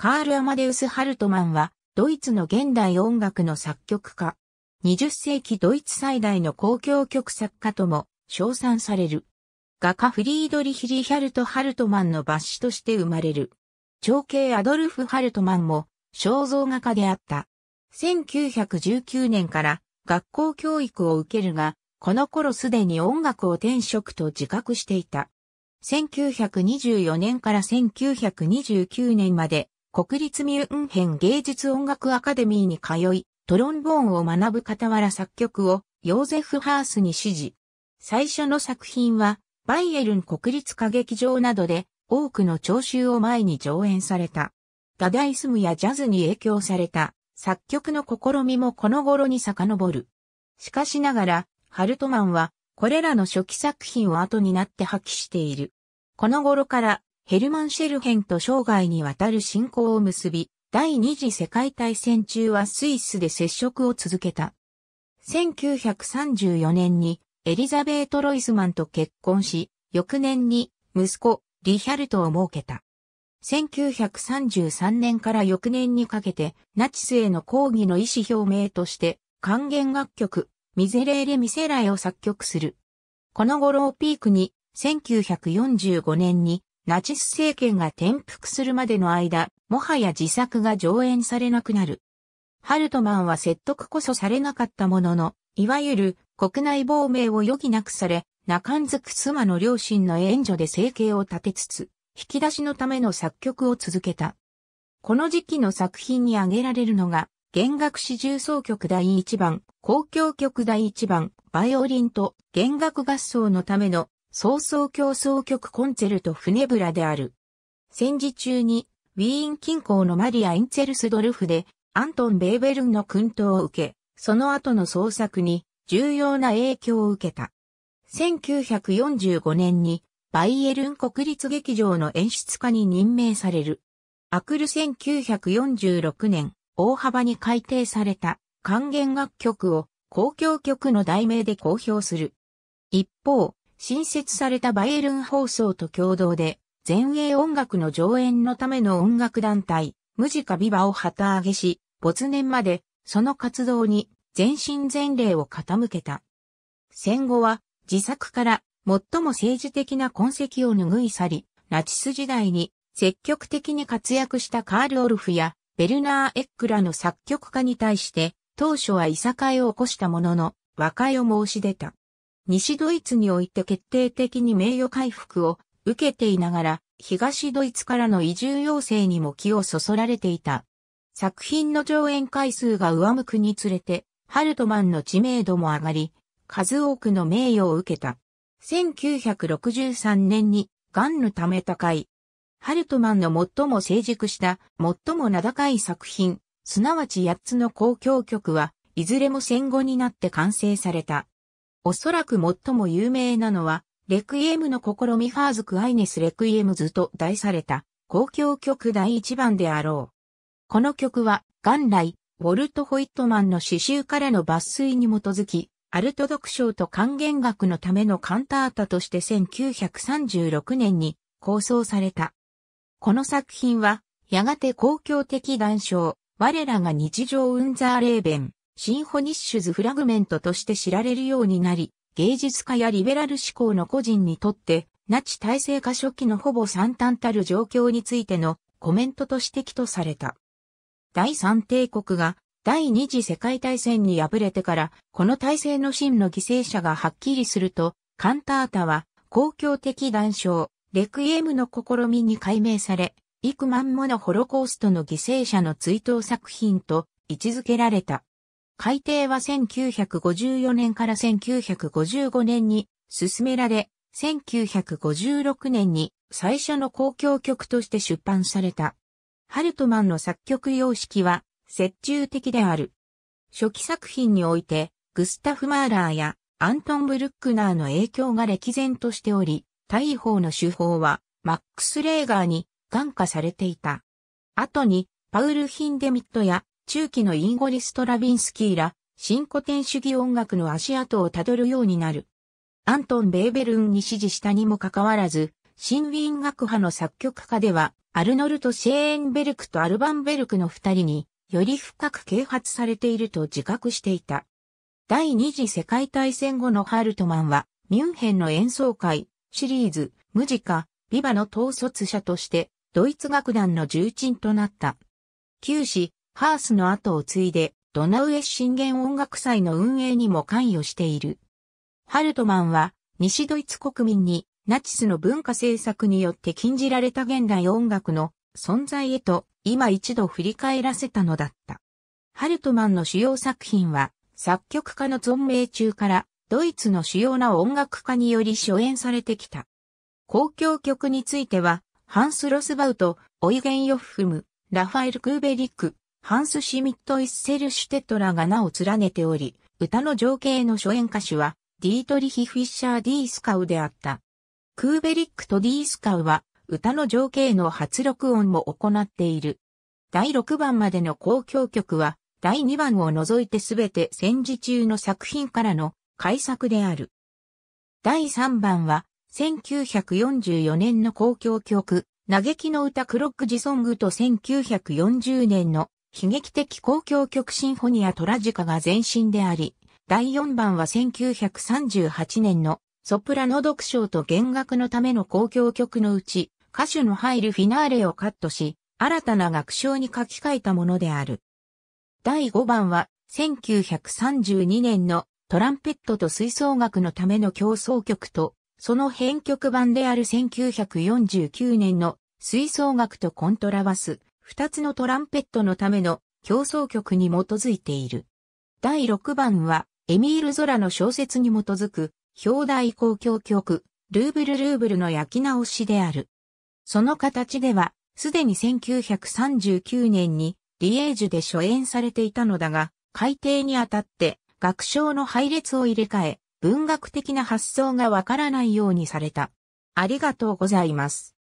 カール・アマデウス・ハルトマンは、ドイツの現代音楽の作曲家。20世紀ドイツ最大の公共曲作家とも称賛される。画家フリードリヒ・リヒャルト・ハルトマンの抜子として生まれる。長兄アドルフ・ハルトマンも肖像画家であった。1919年から学校教育を受けるが、この頃すでに音楽を転職と自覚していた。1924年から1929年まで国立ミュンヘン芸術音楽アカデミーに通い、トロンボーンを学ぶ傍ら作曲をヨーゼフ・ハースに指示。最初の作品は、バイエルン国立歌劇場などで多くの聴衆を前に上演された。ダダイスムやジャズに影響された作曲の試みもこの頃に遡る。しかしながら、ハルトマンはこれらの初期作品を後になって破棄している。この頃からヘルマン・シェルヘンと生涯にわたる信仰を結び、第二次世界大戦中はスイスで接触を続けた。1934年にエリザベート・ロイスマンと結婚し、翌年に息子、リヒャルトを設けた。1933年から翌年にかけて、ナチスへの抗議の意思表明として、還元楽曲、ミゼレーレ・ミセライを作曲する。この頃をピークに、1945年にナチス政権が転覆するまでの間、もはや自作が上演されなくなる。ハルトマンは説得こそされなかったものの、いわゆる国内亡命を余儀なくされ、中んずく妻の両親の援助で生計を立てつつ、引き出しのための作曲を続けた。この時期の作品に挙げられるのが、弦楽四重奏曲第1番、公共曲第1番、バイオリンと弦楽合奏のための早々競争曲コンツェルトフネブラである。戦時中に、ウィーン近郊のマリア・インツェルスドルフで、アントン・ベーベルンの訓導を受け、その後の創作に重要な影響を受けた。1945年にバイエルン国立劇場の演出家に任命される。アクル1946年、大幅に改定された還元楽曲を公共曲の題名で公表する。一方、新設されたバイエルン放送と共同で、前衛音楽の上演のための音楽団体、ムジカビバを旗揚げし、没年まで、その活動に全身全霊を傾けた。戦後は、自作から最も政治的な痕跡を拭い去り、ナチス時代に積極的に活躍したカール・オルフやベルナー・エックらの作曲家に対して、当初はいさかいを起こしたものの、和解を申し出た。西ドイツにおいて決定的に名誉回復を受けていながら、東ドイツからの移住要請にも気をそそられていた。作品の上演回数が上向くにつれて、ハルトマンの知名度も上がり、数多くの名誉を受けた。1963年に、ガンヌため高い。ハルトマンの最も成熟した、最も名高い作品、すなわち8つの公共曲は、いずれも戦後になって完成された。おそらく最も有名なのは、レクイエムの試みファーズクアイネスレクイエムズと題された公共曲第一番であろう。この曲は、元来、ウォルト・ホイットマンの詩集からの抜粋に基づき、アルト読書と還元学のためのカンタータとして1936年に構想された。この作品は、やがて公共的談笑、我らが日常ウンザーレーベン、シンフォニッシュズ・フラグメントとして知られるようになり、芸術家やリベラル志向の個人にとって、ナチ体制化初期のほぼ惨憺たる状況についてのコメントと指摘とされた。第三帝国が第二次世界大戦に敗れてから、この体制の真の犠牲者がはっきりすると、カンタータは公共的談笑、レクイエムの試みに解明され、幾万ものホロコーストの犠牲者の追悼作品と位置づけられた。改定は1954年から1955年に進められ、1956年に最初の公共曲として出版された。ハルトマンの作曲様式は、折衷的である。初期作品において、グスタフ・マーラーやアントン・ブルックナーの影響が歴然としており、大砲の手法は、マックス・レーガーに眼下されていた。後に、パウル・ヒンデミットや中期のインゴリ・ストラビンスキーら、新古典主義音楽の足跡をたどるようになる。アントン・ベーベルンに支持したにもかかわらず、新ウィーン学派の作曲家では、アルノルト・シェーンベルクとアルバンベルクの二人に、より深く啓発されていると自覚していた。第二次世界大戦後のハルトマンは、ミュンヘンの演奏会、シリーズ、ムジカ、ビバの統率者として、ドイツ楽団の重鎮となった。九ハースの後を継いで、ドナウエ信玄音楽祭の運営にも関与している。ハルトマンは、西ドイツ国民に、ナチスの文化政策によって禁じられた現代音楽の存在へと、今一度振り返らせたのだった。ハルトマンの主要作品は、作曲家の存命中から、ドイツの主要な音楽家により初演されてきた。公共曲については、ハンス・ロスバウト、オイゲン・ヨッフム、ラファエル・クーベリック、ハンス・シミット・イッセル・シュテトラが名を連ねており、歌の情景の初演歌手は、ディートリヒ・フィッシャー・ディースカウであった。クーベリックとディースカウは、歌の情景の初録音も行っている。第6番までの公共曲は、第2番を除いてすべて戦時中の作品からの改作である。第3番は、1944年の公共曲、嘆きの歌クロックジソングと1940年の悲劇的公共曲シンフォニアトラジカが前身であり、第4番は1938年のソプラノ読唱と弦楽のための公共曲のうち、歌手の入るフィナーレをカットし、新たな楽章に書き換えたものである。第5番は1932年のトランペットと吹奏楽のための競争曲と、その編曲版である1949年の吹奏楽とコントラバス、二つのトランペットのための競争曲に基づいている。第6番は、エミール・ゾラの小説に基づく、表題公共曲、ルーブル・ルーブルの焼き直しである。その形では、すでに1939年に、リエージュで初演されていたのだが、改訂にあたって、学章の配列を入れ替え、文学的な発想がわからないようにされた。ありがとうございます。